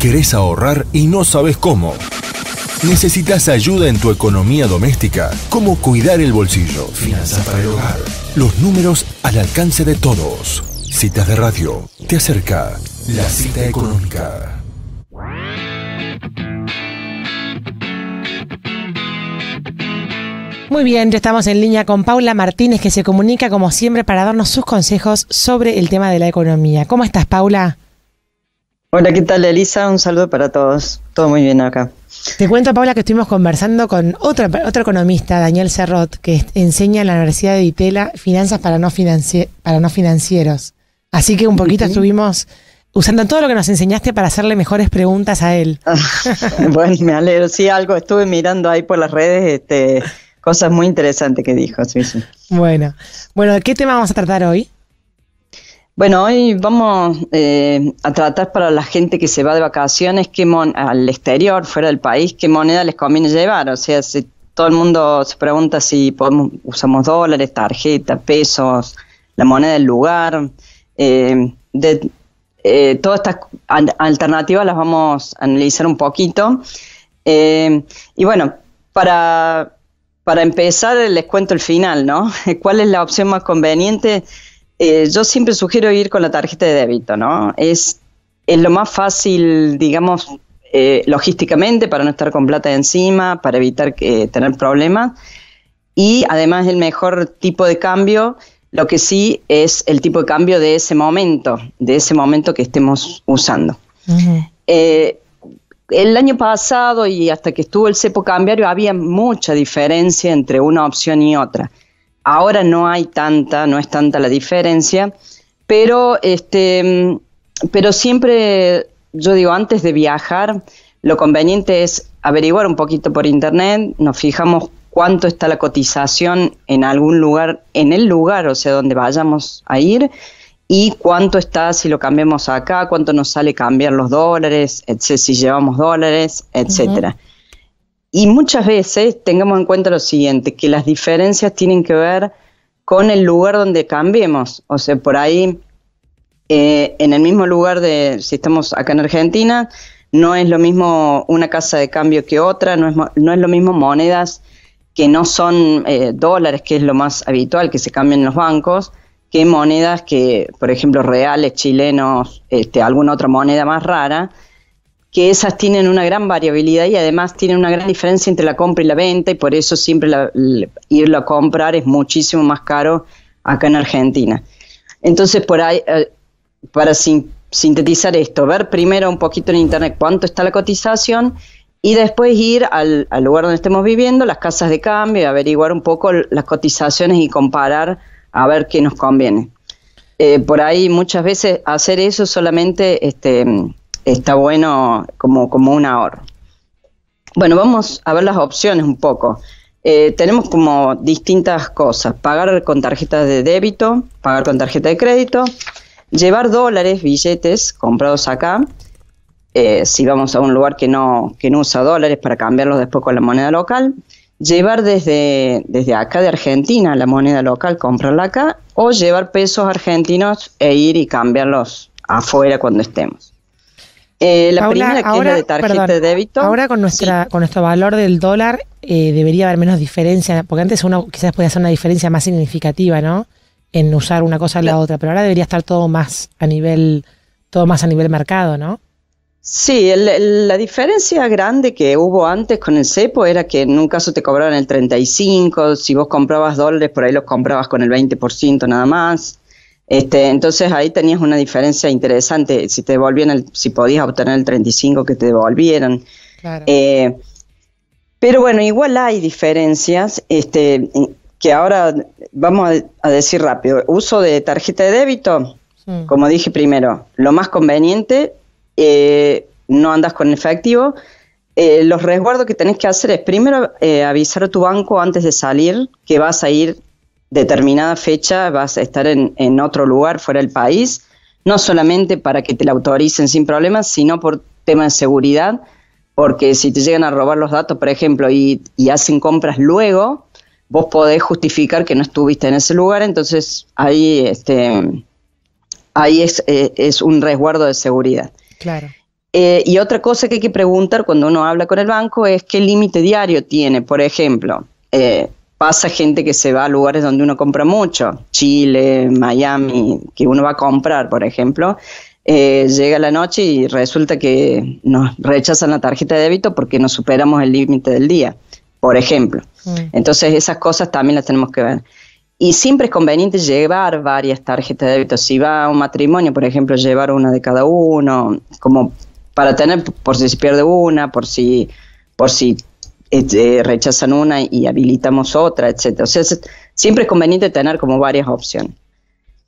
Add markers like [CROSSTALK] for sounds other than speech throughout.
¿Querés ahorrar y no sabes cómo? ¿Necesitas ayuda en tu economía doméstica? ¿Cómo cuidar el bolsillo? Finanzas para el hogar. Los números al alcance de todos. Citas de radio. Te acerca la cita económica. Muy bien, ya estamos en línea con Paula Martínez, que se comunica como siempre para darnos sus consejos sobre el tema de la economía. ¿Cómo estás, Paula? Hola, ¿qué tal Elisa? Un saludo para todos. Todo muy bien acá. Te cuento, Paula, que estuvimos conversando con otra, otro economista, Daniel Serrot, que enseña en la Universidad de Vitela finanzas para no, financieros. Así que un poquito estuvimos usando todo lo que nos enseñaste para hacerle mejores preguntas a él. Ah, [LAUGHS] bueno, me alegro. Sí, algo estuve mirando ahí por las redes, este, cosas muy interesantes que dijo. Sí, sí. Bueno, bueno, ¿qué tema vamos a tratar hoy? Bueno, hoy vamos eh, a tratar para la gente que se va de vacaciones al exterior, fuera del país, qué moneda les conviene llevar. O sea, si todo el mundo se pregunta si podemos, usamos dólares, tarjetas, pesos, la moneda del lugar. Eh, de, eh, todas estas alternativas las vamos a analizar un poquito. y bueno, para, para empezar les cuento el final, ¿no? [LAUGHS] ¿Cuál es la opción más conveniente? Eh, yo siempre sugiero ir con la tarjeta de débito, ¿no? Es, lo más fácil, digamos, eh, logísticamente para no estar con plata encima, para evitar eh, tener problemas. Y además el mejor tipo de cambio, lo que sí es el tipo de cambio de ese momento, de ese momento que estemos usando. el año pasado y hasta que estuvo el cepo cambiario había mucha diferencia entre una opción y otra. Ahora no hay tanta, no es tanta la diferencia, pero, este, mm, pero siempre, yo digo, antes de viajar, lo conveniente es averiguar un poquito por internet, nos fijamos cuánto está la cotización en algún lugar, en el lugar, o sea, donde vayamos a ir, y cuánto está si lo cambiamos acá, cuánto nos sale cambiar los dólares, si llevamos dólares, etcétera. Y muchas veces tengamos en cuenta lo siguiente, que las diferencias tienen que ver con el lugar donde cambiemos. O sea, por ahí, eh, en el mismo lugar de, si estamos acá en Argentina, no es lo mismo una casa de cambio que otra, no es, no es lo mismo monedas que no son eh, dólares, que es lo más habitual que se cambian en los bancos, que monedas que, por ejemplo, reales, chilenos, este, alguna otra moneda más rara que esas tienen una gran variabilidad y además tienen una gran diferencia entre la compra y la venta y por eso siempre irlo a comprar es muchísimo más caro acá en Argentina. Entonces, por ahí, eh, para sintetizar esto, ver primero un poquito en Internet cuánto está la cotización y después ir al, lugar donde estemos viviendo, las casas de cambio, averiguar un poco las cotizaciones y comparar a ver qué nos conviene. Eh, por ahí muchas veces hacer eso solamente este, está bueno como, como un ahorro. Bueno, vamos a ver las opciones un poco. Eh, tenemos como distintas cosas, pagar con tarjeta de débito, pagar con tarjeta de crédito, llevar dólares, billetes comprados acá, eh, si vamos a un lugar que no, que no usa dólares para cambiarlos después con la moneda local, llevar desde, desde acá de Argentina la moneda local, comprarla acá, o llevar pesos argentinos e ir y cambiarlos afuera cuando estemos. Eh, la que ahora, de tarjeta de débito. Ahora con nuestra con nuestro valor del dólar eh, debería haber menos diferencia, porque antes uno quizás podía hacer una diferencia más significativa, ¿no? En usar una cosa a la, otra, pero ahora debería estar todo más a nivel todo más a nivel mercado, ¿no? Sí, la diferencia grande que hubo antes con el CEPO era que en un caso te cobraban el 35, si vos comprabas dólares por ahí los comprabas con el 20% nada más. Este, entonces ahí tenías una diferencia interesante, si te devolvían, si podías obtener el 35 que te devolvieron. Eh, pero bueno, igual hay diferencias, este, que ahora vamos a, decir rápido. Uso de tarjeta de débito, como dije primero, lo más conveniente, eh, no andas con efectivo. Eh, los resguardos que tenés que hacer es primero avisar a tu banco antes de salir que vas a ir determinada fecha vas a estar en, otro lugar fuera del país, no solamente para que te la autoricen sin problemas, sino por tema de seguridad, porque si te llegan a robar los datos, por ejemplo, y, hacen compras luego, vos podés justificar que no estuviste en ese lugar, entonces ahí, este, ahí es, eh, un resguardo de seguridad. Claro. Eh, y otra cosa que hay que preguntar cuando uno habla con el banco es qué límite diario tiene. Por ejemplo, eh, pasa gente que se va a lugares donde uno compra mucho, Chile, Miami, que uno va a comprar, por ejemplo, eh, llega la noche y resulta que nos rechazan la tarjeta de débito porque nos superamos el límite del día, por ejemplo. Mm. Entonces esas cosas también las tenemos que ver. Y siempre es conveniente llevar varias tarjetas de débito. Si va a un matrimonio, por ejemplo, llevar una de cada uno, como para tener por si se pierde una, por si por si eh, eh, rechazan una y habilitamos otra, Etcétera, O sea, siempre es conveniente tener como varias opciones.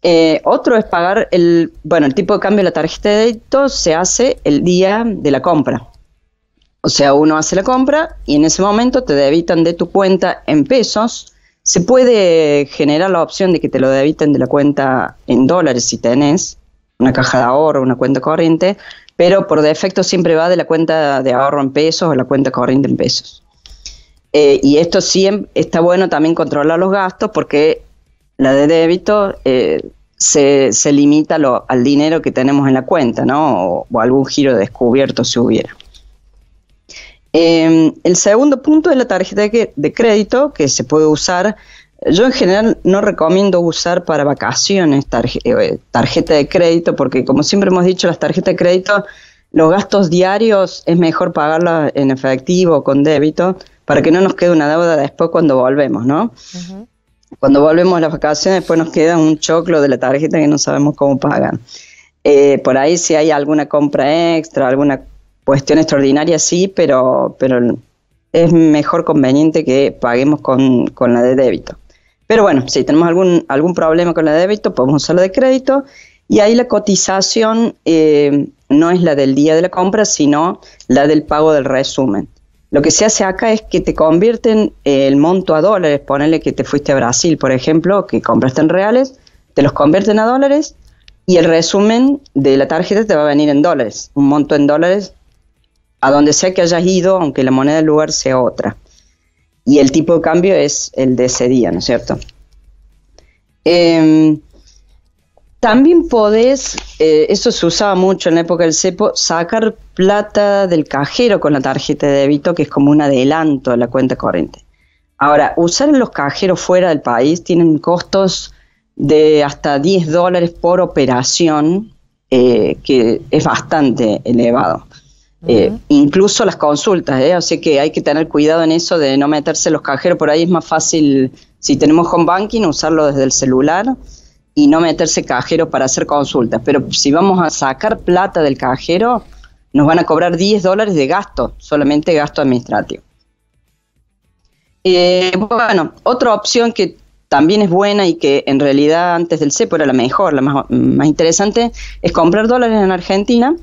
Eh, otro es pagar el, bueno, el tipo de cambio de la tarjeta de débito se hace el día de la compra. O sea, uno hace la compra y en ese momento te debitan de tu cuenta en pesos. Se puede generar la opción de que te lo debiten de la cuenta en dólares si tenés una caja de ahorro, una cuenta corriente, pero por defecto siempre va de la cuenta de ahorro en pesos o la cuenta corriente en pesos. Eh, y esto sí em, está bueno también controlar los gastos porque la de débito eh, se, se, limita al dinero que tenemos en la cuenta, ¿no? O, algún giro descubierto si hubiera. Em, el segundo punto es la tarjeta de, crédito que se puede usar. Yo en general no recomiendo usar para vacaciones eh, tarjeta de crédito porque como siempre hemos dicho, las tarjetas de crédito, los gastos diarios es mejor pagarlas en efectivo o con débito para que no nos quede una deuda después cuando volvemos, ¿no? Cuando volvemos a las vacaciones, después nos queda un choclo de la tarjeta que no sabemos cómo pagar. Eh, por ahí si hay alguna compra extra, alguna cuestión extraordinaria, sí, pero, pero es mejor conveniente que paguemos con, la de débito. Pero bueno, si tenemos algún, algún problema con la de débito, podemos usar la de crédito y ahí la cotización eh, no es la del día de la compra, sino la del pago del resumen. Lo que se hace acá es que te convierten el monto a dólares, ponele que te fuiste a Brasil, por ejemplo, que compraste en reales, te los convierten a dólares y el resumen de la tarjeta te va a venir en dólares, un monto en dólares a donde sea que hayas ido, aunque la moneda del lugar sea otra. Y el tipo de cambio es el de ese día, ¿no es cierto? Em, también podés, eh, eso se usaba mucho en la época del cepo, sacar plata del cajero con la tarjeta de débito, que es como un adelanto a la cuenta corriente. Ahora, usar los cajeros fuera del país tienen costos de hasta 10 dólares por operación, eh, que es bastante elevado. Eh, incluso las consultas, ¿eh? así que hay que tener cuidado en eso de no meterse los cajeros, por ahí es más fácil, si tenemos home banking, usarlo desde el celular y no meterse cajero para hacer consultas. Pero si vamos a sacar plata del cajero, nos van a cobrar 10 dólares de gasto, solamente gasto administrativo. Eh, bueno, otra opción que también es buena y que en realidad antes del CEPO era la mejor, la más, interesante, es comprar dólares en Argentina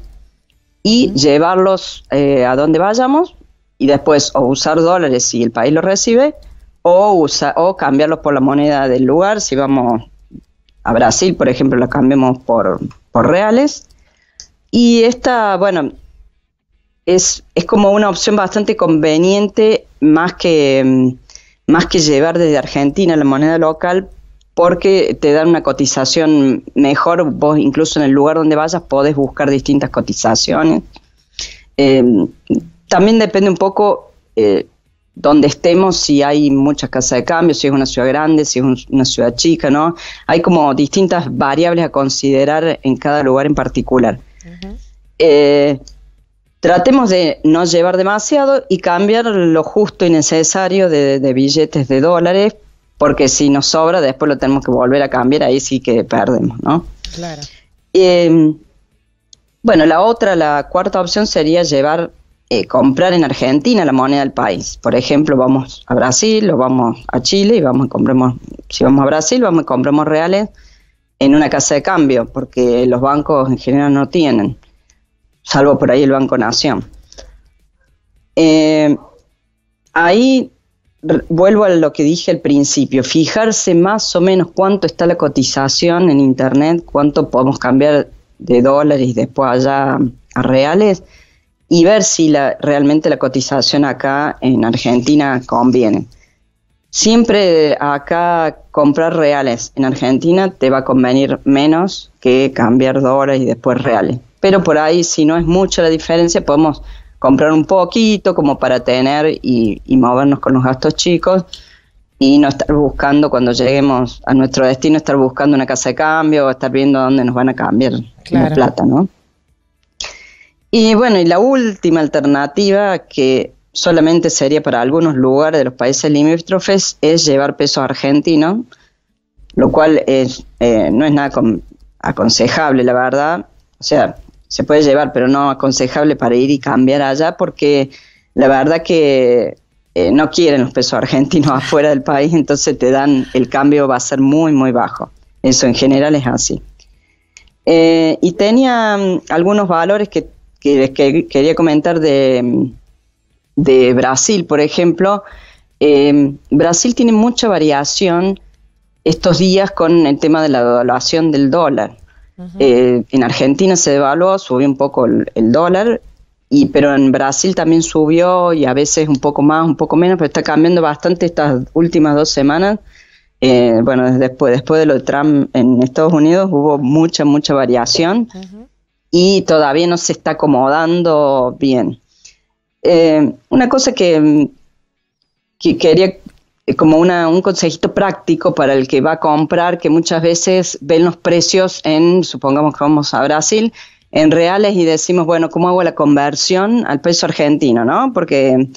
y llevarlos eh, a donde vayamos y después o usar dólares si el país los recibe o, o cambiarlos por la moneda del lugar si vamos a Brasil, por ejemplo, la cambiamos por, reales. Y esta, bueno, es, como una opción bastante conveniente más que, más que llevar desde Argentina la moneda local porque te dan una cotización mejor, vos incluso en el lugar donde vayas podés buscar distintas cotizaciones. Eh, también depende un poco eh, donde estemos, si hay muchas casas de cambio, si es una ciudad grande, si es una ciudad chica, ¿no? Hay como distintas variables a considerar en cada lugar en particular. Eh, tratemos de no llevar demasiado y cambiar lo justo y necesario de, billetes de dólares, porque si nos sobra, después lo tenemos que volver a cambiar, ahí sí que perdemos, ¿no? Claro. Eh, bueno, la otra, la cuarta opción sería llevar eh, comprar en Argentina la moneda del país. Por ejemplo, vamos a Brasil o vamos a Chile y vamos y compramos, si vamos a Brasil, vamos y compramos reales en una casa de cambio, porque los bancos en general no tienen, salvo por ahí el Banco Nación. Eh, ahí vuelvo a lo que dije al principio, fijarse más o menos cuánto está la cotización en Internet, cuánto podemos cambiar de dólares después allá a reales y ver si la, realmente la cotización acá en Argentina conviene. Siempre acá comprar reales en Argentina te va a convenir menos que cambiar dólares y después reales. Pero por ahí, si no es mucha la diferencia, podemos comprar un poquito como para tener y, y movernos con los gastos chicos y no estar buscando cuando lleguemos a nuestro destino, estar buscando una casa de cambio o estar viendo dónde nos van a cambiar la plata, ¿no? Y bueno, y la última alternativa que solamente sería para algunos lugares de los países limítrofes es llevar peso argentino, lo cual es, eh, no es nada aconsejable, la verdad. O sea, se puede llevar, pero no aconsejable para ir y cambiar allá porque la verdad que eh, no quieren los pesos argentinos [LAUGHS] afuera del país, entonces te dan, el cambio va a ser muy, muy bajo. Eso en general es así. Eh, y tenía mm, algunos valores que que quería comentar de, Brasil, por ejemplo. Em, Brasil tiene mucha variación estos días con el tema de la devaluación del dólar. Eh, en Argentina se devaluó, subió un poco el, dólar, y, pero en Brasil también subió y a veces un poco más, un poco menos, pero está cambiando bastante estas últimas dos semanas. Eh, bueno, después, después de lo de Trump en Estados Unidos hubo mucha, mucha variación y todavía no se está acomodando bien. Eh, una cosa que, quería, eh, como una, un consejito práctico para el que va a comprar, que muchas veces ven los precios en, supongamos que vamos a Brasil, en reales y decimos, bueno, ¿cómo hago la conversión al peso argentino? ¿no? Porque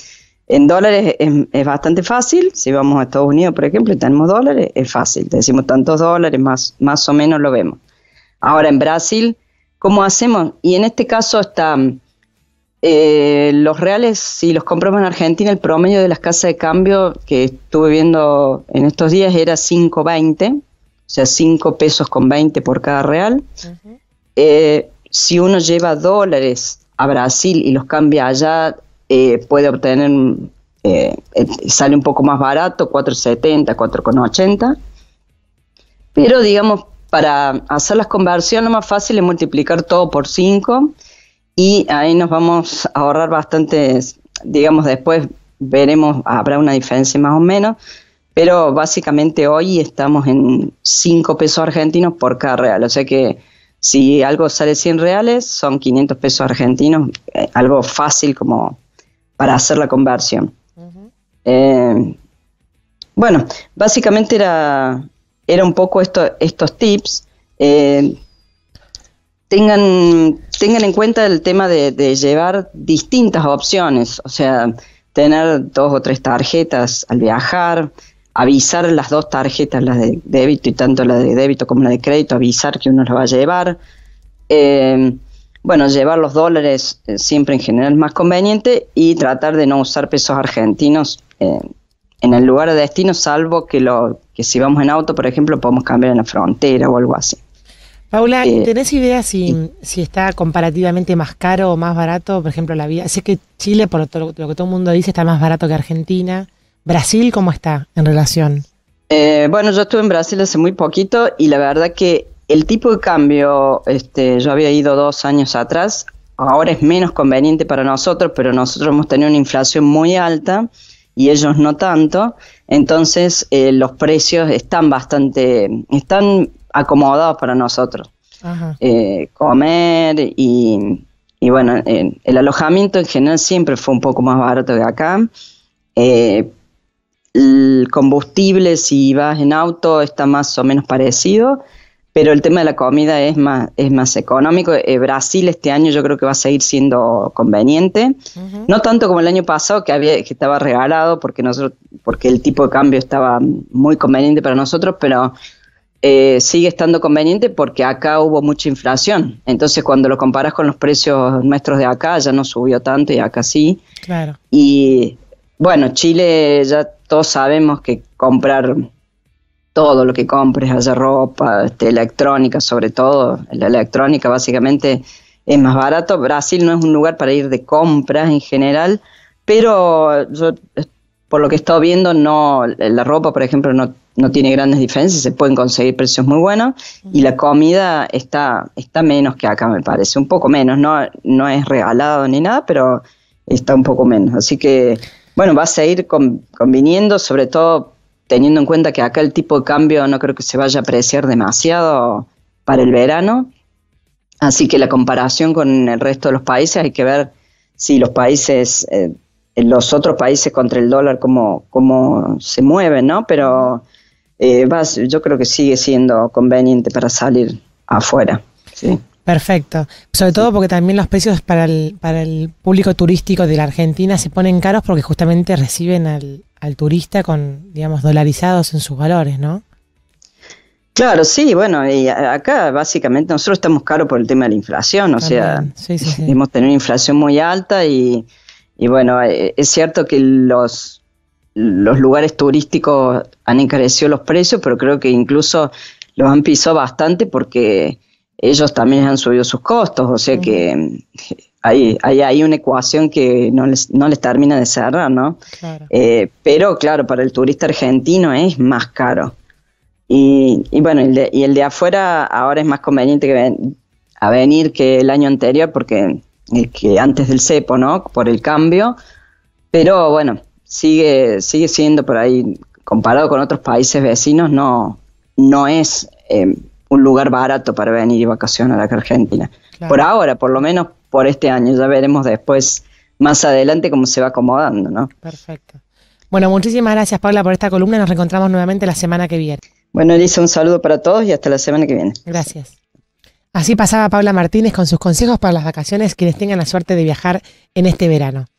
en dólares es, bastante fácil. Si vamos a Estados Unidos, por ejemplo, y tenemos dólares, es fácil. decimos tantos dólares, más, más o menos lo vemos. Ahora en Brasil cómo hacemos. Y en este caso están eh, los reales, si los compramos en Argentina, el promedio de las casas de cambio que estuve viendo en estos días era 5.20, o sea, 5 pesos con 20 por cada real. Eh, si uno lleva dólares a Brasil y los cambia allá, eh, puede obtener, sale un poco más barato, 4,70, 4,80. Pero digamos, para hacer las conversiones lo más fácil es multiplicar todo por 5 y ahí nos vamos a ahorrar bastantes, digamos después veremos, habrá una diferencia más o menos, pero básicamente hoy estamos en 5 pesos argentinos por cada real, o sea que si algo sale 100 reales son 500 pesos argentinos, eh, algo fácil como para hacer la conversión. Eh, bueno, básicamente era era un poco estos tips. Eh, tengan, tengan en cuenta el tema de, llevar distintas opciones, o sea, tener dos o tres tarjetas al viajar, avisar las dos tarjetas, la de débito y tanto la de débito como la de crédito, avisar que uno las va a llevar. Eh, bueno, llevar los dólares eh, siempre en general es más conveniente y tratar de no usar pesos argentinos en el lugar de destino, salvo que lo que si vamos en auto, por ejemplo, podemos cambiar en la frontera o algo así. Paula, eh, ¿tenés idea si, si está comparativamente más caro o más barato, por ejemplo, la vida? Sé que Chile, por lo, que todo el mundo dice, está más barato que Argentina. ¿Brasil cómo está en relación? Eh, bueno, yo estuve en Brasil hace muy poquito y la verdad que el tipo de cambio, este, yo había ido dos años atrás, ahora es menos conveniente para nosotros, pero nosotros hemos tenido una inflación muy alta y ellos no tanto, entonces eh, los precios están bastante, están acomodados para nosotros. Eh, comer y, y bueno, el alojamiento en general siempre fue un poco más barato que acá. Eh, el combustible, si vas en auto, está más o menos parecido pero el tema de la comida es más, es más económico. Eh, Brasil este año yo creo que va a seguir siendo conveniente, no tanto como el año pasado que, había, que estaba regalado porque, nosotros, porque el tipo de cambio estaba muy conveniente para nosotros, pero eh, sigue estando conveniente porque acá hubo mucha inflación. Entonces cuando lo comparas con los precios nuestros de acá, ya no subió tanto y acá sí. Y bueno, Chile ya todos sabemos que comprar todo lo que compres, haya ropa, este, electrónica sobre todo, la electrónica básicamente es más barato. Brasil no es un lugar para ir de compras en general, pero yo, por lo que he estado viendo, no, la ropa, por ejemplo, no, tiene grandes diferencias, se pueden conseguir precios muy buenos y la comida está, está menos que acá, me parece, un poco menos, no, no es regalado ni nada, pero está un poco menos. Así que, bueno, vas a ir conviniendo, sobre todo teniendo en cuenta que acá el tipo de cambio no creo que se vaya a apreciar demasiado para el verano. Así que la comparación con el resto de los países hay que ver si los países, eh, los otros países contra el dólar, cómo, se mueven, ¿no? Pero eh, yo creo que sigue siendo conveniente para salir afuera. Sí. Perfecto. Sobre todo porque también los precios para para el público turístico de la Argentina se ponen caros porque justamente reciben al, al turista con, digamos, dolarizados en sus valores, ¿no? Claro, sí, bueno, y acá básicamente nosotros estamos caros por el tema de la inflación, o sea, hemos tenido una inflación muy alta y, bueno, eh, es cierto que los, los lugares turísticos han encarecido los precios, pero creo que incluso los han pisado bastante porque ellos también han subido sus costos, o sea que hay, hay, una ecuación que no les, no les termina de cerrar, ¿no? Eh, pero claro, para el turista argentino es más caro. Y, bueno, el de, y el de afuera ahora es más conveniente que a venir que el año anterior, porque eh, que antes del cepo, ¿no? Por el cambio. Pero bueno, sigue, sigue siendo por ahí, comparado con otros países vecinos, no, no es eh, un lugar barato para venir y vacacionar acá a Argentina. Por ahora, por lo menos por este año. Ya veremos después, más adelante, cómo se va acomodando, ¿no? Perfecto. Bueno, muchísimas gracias, Paula, por esta columna. Nos reencontramos nuevamente la semana que viene. Bueno, Elisa, un saludo para todos y hasta la semana que viene. Gracias. Así pasaba Paula Martínez con sus consejos para las vacaciones quienes tengan la suerte de viajar en este verano.